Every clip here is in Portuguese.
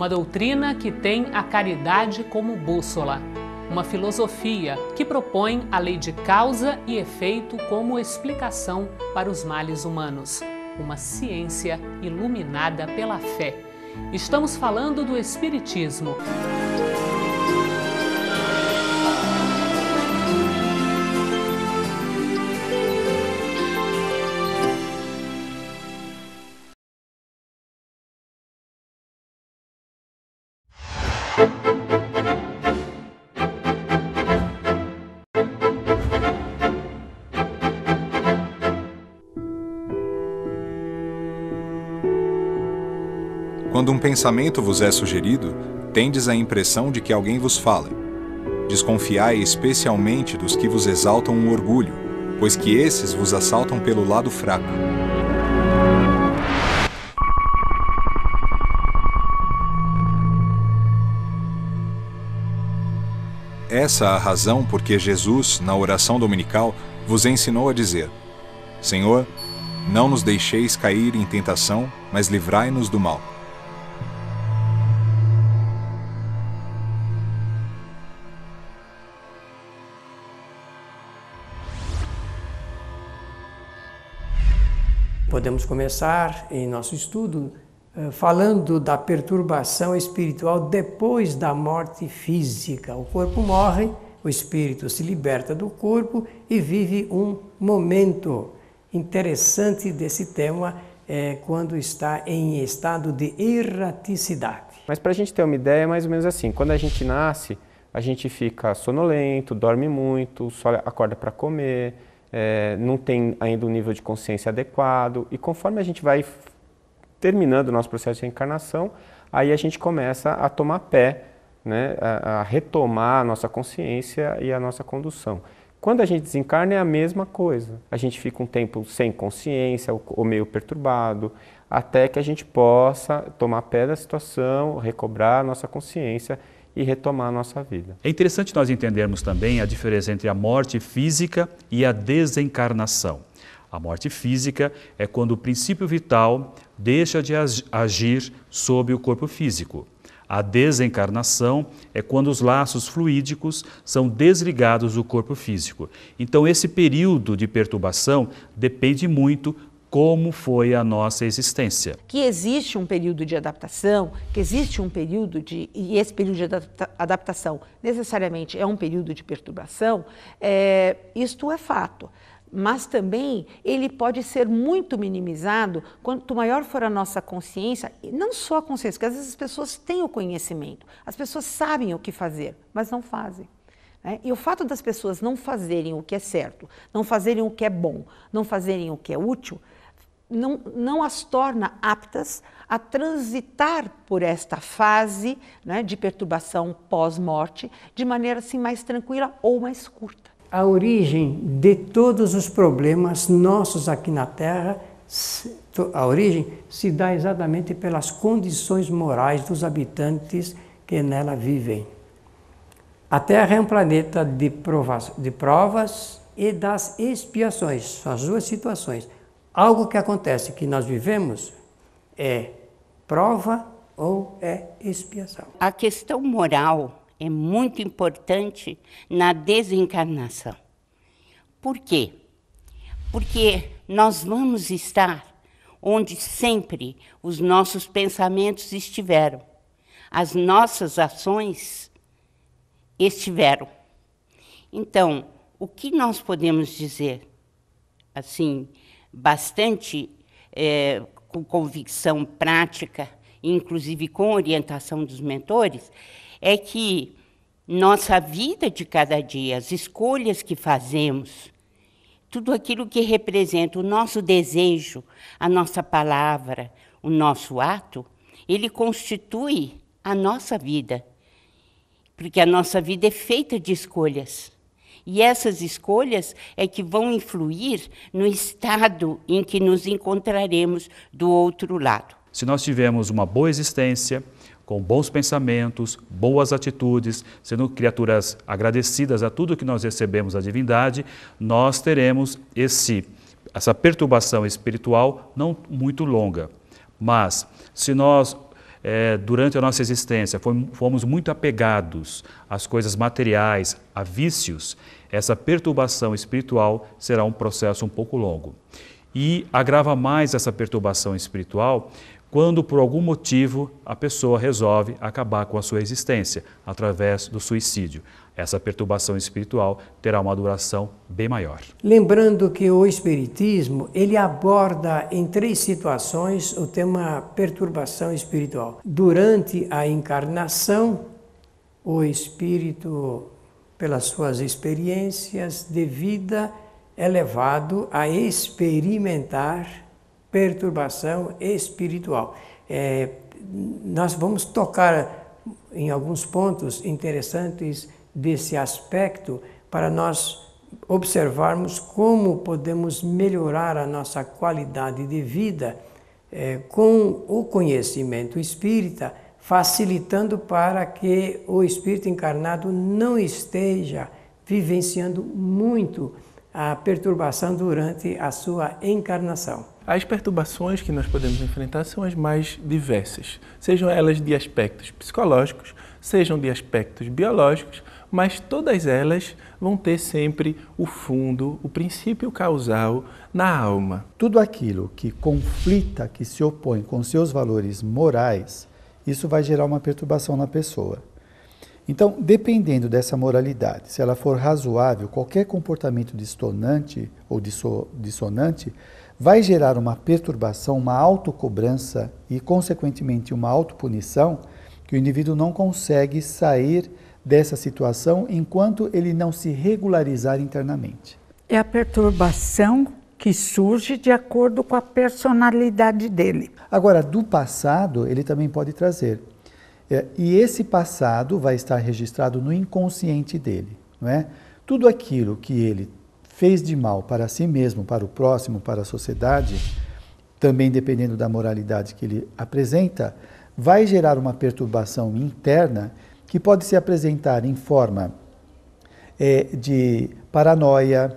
uma doutrina que tem a caridade como bússola, uma filosofia que propõe a lei de causa e efeito como explicação para os males humanos, uma ciência iluminada pela fé. Estamos falando do Espiritismo. Quando um pensamento vos é sugerido, tendes a impressão de que alguém vos fala. Desconfiai especialmente dos que vos exaltam o orgulho, pois que esses vos assaltam pelo lado fraco. Essa a razão porque Jesus, na oração dominical, vos ensinou a dizer: Senhor, não nos deixeis cair em tentação, mas livrai-nos do mal. Podemos começar em nosso estudo eh, falando da perturbação espiritual depois da morte física. O corpo morre, o espírito se liberta do corpo e vive um momento interessante desse tema é, quando está em estado de erraticidade. Mas para a gente ter uma ideia, é mais ou menos assim: quando a gente nasce, a gente fica sonolento, dorme muito, só acorda para comer é, não tem ainda um nível de consciência adequado. E conforme a gente vai terminando o nosso processo de reencarnação, aí a gente começa a tomar pé, né, a, a retomar a nossa consciência e a nossa condução. Quando a gente desencarna é a mesma coisa. A gente fica um tempo sem consciência ou meio perturbado, até que a gente possa tomar pé da situação, recobrar a nossa consciência e retomar a nossa vida. É interessante nós entendermos também a diferença entre a morte física e a desencarnação. A morte física é quando o princípio vital deixa de agir sobre o corpo físico. A desencarnação é quando os laços fluídicos são desligados do corpo físico. Então, esse período de perturbação depende muito como foi a nossa existência. Que existe um período de adaptação, que existe um período de. e esse período de adapta, adaptação necessariamente é um período de perturbação, é, isto é fato. Mas também ele pode ser muito minimizado quanto maior for a nossa consciência, não só a consciência, porque às vezes as pessoas têm o conhecimento, as pessoas sabem o que fazer, mas não fazem. Né? e o fato das pessoas não fazerem o que é certo, não fazerem o que é bom, não fazerem o que é útil, não, não as torna aptas a transitar por esta fase né, de perturbação pós-morte de maneira assim mais tranquila ou mais curta. A origem de todos os problemas nossos aqui na Terra, a origem se dá exatamente pelas condições morais dos habitantes que nela vivem. A Terra é um planeta de provas, de provas e das expiações, são as duas situações Algo que acontece, que nós vivemos, é prova ou é expiação. A questão moral é muito importante na desencarnação. Por quê? Porque nós vamos estar onde sempre os nossos pensamentos estiveram, as nossas ações estiveram. Então, o que nós podemos dizer? Assim, bastante é, com convicção prática, inclusive com orientação dos mentores, é que nossa vida de cada dia, as escolhas que fazemos, tudo aquilo que representa o nosso desejo, a nossa palavra, o nosso ato, ele constitui a nossa vida. Porque a nossa vida é feita de escolhas. E essas escolhas é que vão influir no estado em que nos encontraremos do outro lado. Se nós tivermos uma boa existência, com bons pensamentos, boas atitudes, sendo criaturas agradecidas a tudo que nós recebemos da divindade, nós teremos esse essa perturbação espiritual não muito longa. Mas se nós é, durante a nossa existência fomos muito apegados às coisas materiais, a vícios, essa perturbação espiritual será um processo um pouco longo. E agrava mais essa perturbação espiritual quando, por algum motivo, a pessoa resolve acabar com a sua existência através do suicídio essa perturbação espiritual terá uma duração bem maior. Lembrando que o espiritismo, ele aborda em três situações o tema perturbação espiritual. Durante a encarnação, o espírito, pelas suas experiências de vida, é levado a experimentar perturbação espiritual. É, nós vamos tocar em alguns pontos interessantes desse aspecto para nós observarmos como podemos melhorar a nossa qualidade de vida eh, com o conhecimento espírita, facilitando para que o espírito encarnado não esteja vivenciando muito a perturbação durante a sua encarnação. As perturbações que nós podemos enfrentar são as mais diversas, sejam elas de aspectos psicológicos, sejam de aspectos biológicos, mas todas elas vão ter sempre o fundo, o princípio causal na alma. Tudo aquilo que conflita, que se opõe com seus valores morais, isso vai gerar uma perturbação na pessoa. Então, dependendo dessa moralidade, se ela for razoável, qualquer comportamento distonante ou dissonante vai gerar uma perturbação, uma autocobrança e, consequentemente, uma autopunição que o indivíduo não consegue sair dessa situação enquanto ele não se regularizar internamente. É a perturbação que surge de acordo com a personalidade dele. Agora, do passado, ele também pode trazer. É, e esse passado vai estar registrado no inconsciente dele. Não é? Tudo aquilo que ele fez de mal para si mesmo, para o próximo, para a sociedade, também dependendo da moralidade que ele apresenta, vai gerar uma perturbação interna que pode se apresentar em forma é, de paranoia,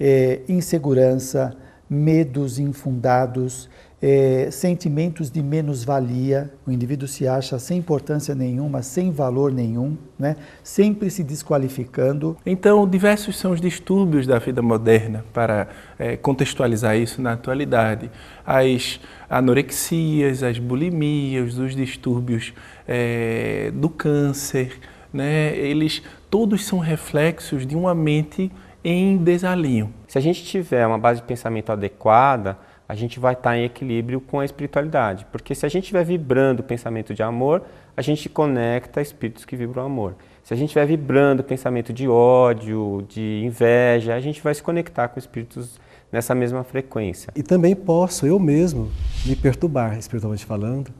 é, insegurança, medos infundados, eh, sentimentos de menos-valia, o indivíduo se acha sem importância nenhuma, sem valor nenhum, né? sempre se desqualificando. Então, diversos são os distúrbios da vida moderna, para eh, contextualizar isso na atualidade. As anorexias, as bulimias, os distúrbios eh, do câncer, né? eles todos são reflexos de uma mente em desalinho. Se a gente tiver uma base de pensamento adequada, a gente vai estar tá em equilíbrio com a espiritualidade. Porque se a gente estiver vibrando o pensamento de amor, a gente conecta espíritos que vibram amor. Se a gente estiver vibrando o pensamento de ódio, de inveja, a gente vai se conectar com espíritos nessa mesma frequência. E também posso eu mesmo me perturbar, espiritualmente falando,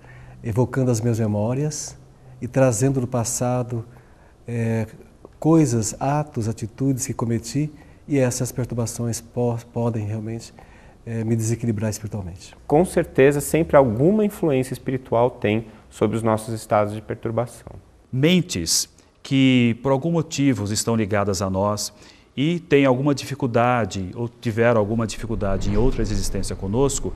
evocando as minhas memórias e trazendo do passado é, coisas, atos, atitudes que cometi e essas perturbações po podem realmente é, me desequilibrar espiritualmente. Com certeza, sempre alguma influência espiritual tem sobre os nossos estados de perturbação. Mentes que, por algum motivo, estão ligadas a nós e têm alguma dificuldade ou tiveram alguma dificuldade em outra existência conosco,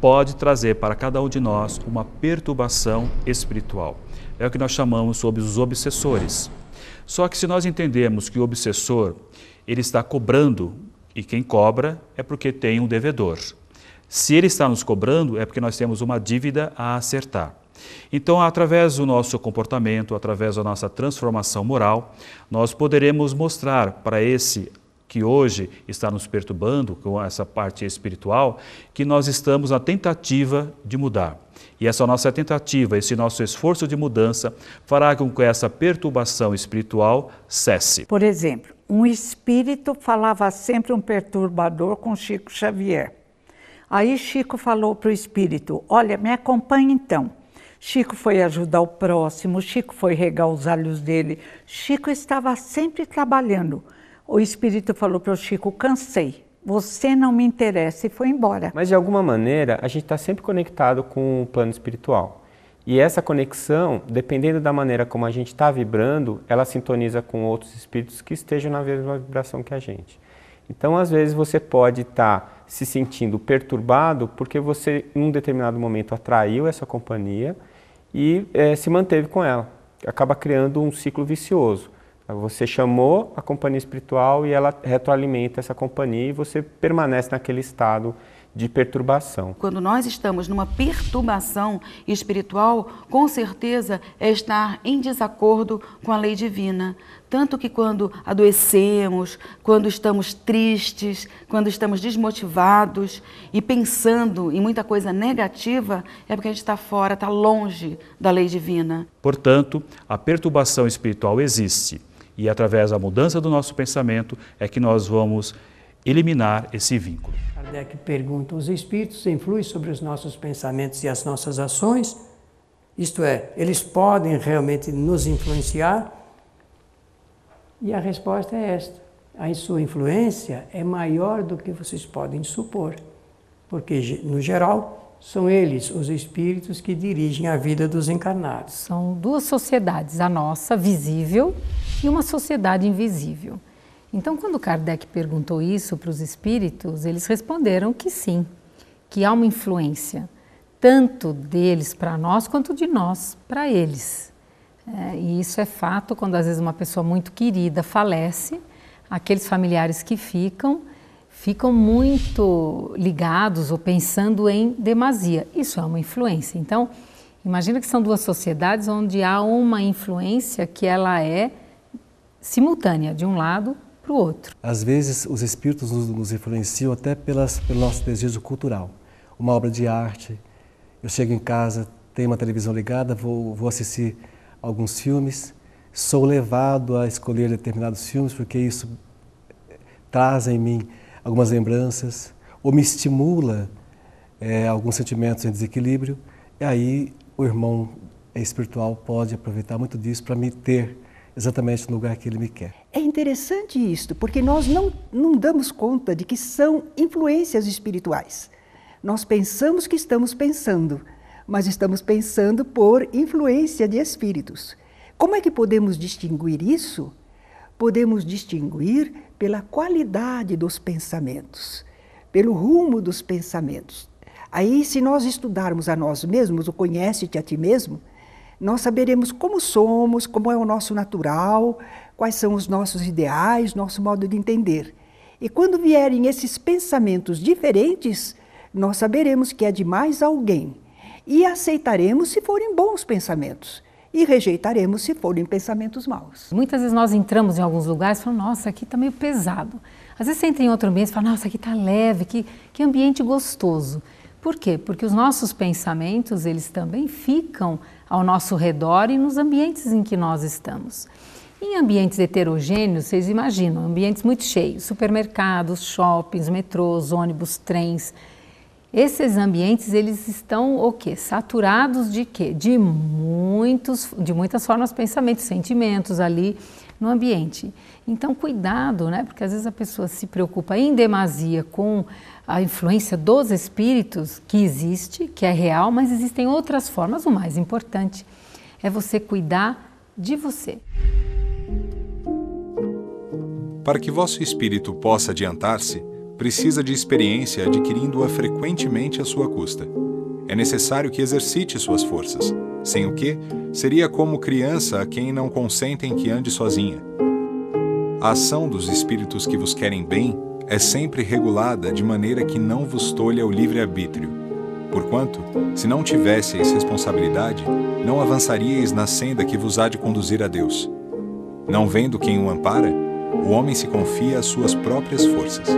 pode trazer para cada um de nós uma perturbação espiritual. É o que nós chamamos sobre os obsessores. Só que se nós entendemos que o obsessor ele está cobrando e quem cobra é porque tem um devedor. Se ele está nos cobrando é porque nós temos uma dívida a acertar. Então, através do nosso comportamento, através da nossa transformação moral, nós poderemos mostrar para esse que hoje está nos perturbando com essa parte espiritual, que nós estamos na tentativa de mudar. E essa nossa tentativa, esse nosso esforço de mudança fará com que essa perturbação espiritual cesse. Por exemplo, um espírito falava sempre um perturbador com Chico Xavier. Aí Chico falou para o espírito: Olha, me acompanha então. Chico foi ajudar o próximo, Chico foi regar os alhos dele. Chico estava sempre trabalhando o espírito falou para o Chico: cansei, você não me interessa, e foi embora. Mas de alguma maneira, a gente está sempre conectado com o plano espiritual. E essa conexão, dependendo da maneira como a gente está vibrando, ela sintoniza com outros espíritos que estejam na mesma vibração que a gente. Então, às vezes, você pode estar tá se sentindo perturbado porque você, em um determinado momento, atraiu essa companhia e é, se manteve com ela. Acaba criando um ciclo vicioso. Você chamou a companhia espiritual e ela retroalimenta essa companhia e você permanece naquele estado de perturbação. Quando nós estamos numa perturbação espiritual, com certeza é estar em desacordo com a lei divina. Tanto que quando adoecemos, quando estamos tristes, quando estamos desmotivados e pensando em muita coisa negativa, é porque a gente está fora, está longe da lei divina. Portanto, a perturbação espiritual existe e através da mudança do nosso pensamento é que nós vamos eliminar esse vínculo. Kardec pergunta: os espíritos influem sobre os nossos pensamentos e as nossas ações? Isto é, eles podem realmente nos influenciar? E a resposta é esta: a sua influência é maior do que vocês podem supor, porque no geral são eles, os espíritos, que dirigem a vida dos encarnados. São duas sociedades, a nossa visível e uma sociedade invisível. Então, quando Kardec perguntou isso para os espíritos, eles responderam que sim, que há uma influência tanto deles para nós quanto de nós para eles. É, e isso é fato quando às vezes uma pessoa muito querida falece, aqueles familiares que ficam ficam muito ligados ou pensando em demasia. Isso é uma influência. Então, imagina que são duas sociedades onde há uma influência que ela é simultânea de um lado para o outro. Às vezes, os espíritos nos, nos influenciam até pelas, pelo nosso desejo cultural. Uma obra de arte, eu chego em casa, tenho uma televisão ligada, vou, vou assistir alguns filmes, sou levado a escolher determinados filmes porque isso eh, traz em mim algumas lembranças ou me estimula é, alguns sentimentos em desequilíbrio. E aí o irmão espiritual pode aproveitar muito disso para me ter exatamente no lugar que ele me quer. É interessante isto, porque nós não, não damos conta de que são influências espirituais. Nós pensamos que estamos pensando, mas estamos pensando por influência de espíritos. Como é que podemos distinguir isso? Podemos distinguir pela qualidade dos pensamentos, pelo rumo dos pensamentos. Aí, se nós estudarmos a nós mesmos, o conhece-te a ti mesmo, nós saberemos como somos, como é o nosso natural, quais são os nossos ideais, nosso modo de entender. E quando vierem esses pensamentos diferentes, nós saberemos que é de mais alguém e aceitaremos se forem bons pensamentos e rejeitaremos se forem pensamentos maus. Muitas vezes nós entramos em alguns lugares e falamos, nossa, aqui está meio pesado. Às vezes você entra em outro ambiente e fala, nossa, aqui está leve, que, que ambiente gostoso. Por quê? Porque os nossos pensamentos, eles também ficam ao nosso redor e nos ambientes em que nós estamos. Em ambientes heterogêneos, vocês imaginam, ambientes muito cheios, supermercados, shoppings, metrôs, ônibus, trens. Esses ambientes, eles estão o quê? Saturados de quê? De muitos, de muitas formas, pensamentos, sentimentos ali no ambiente. Então, cuidado, né? Porque às vezes a pessoa se preocupa em demasia com a influência dos espíritos que existe, que é real, mas existem outras formas. O mais importante é você cuidar de você. Para que vosso espírito possa adiantar-se, precisa de experiência adquirindo-a frequentemente à sua custa. É necessário que exercite suas forças, sem o que seria como criança a quem não consentem que ande sozinha. A ação dos espíritos que vos querem bem é sempre regulada de maneira que não vos tolha o livre-arbítrio. Porquanto, se não tivesseis responsabilidade, não avançaríeis na senda que vos há de conduzir a Deus. Não vendo quem o ampara, o homem se confia às suas próprias forças.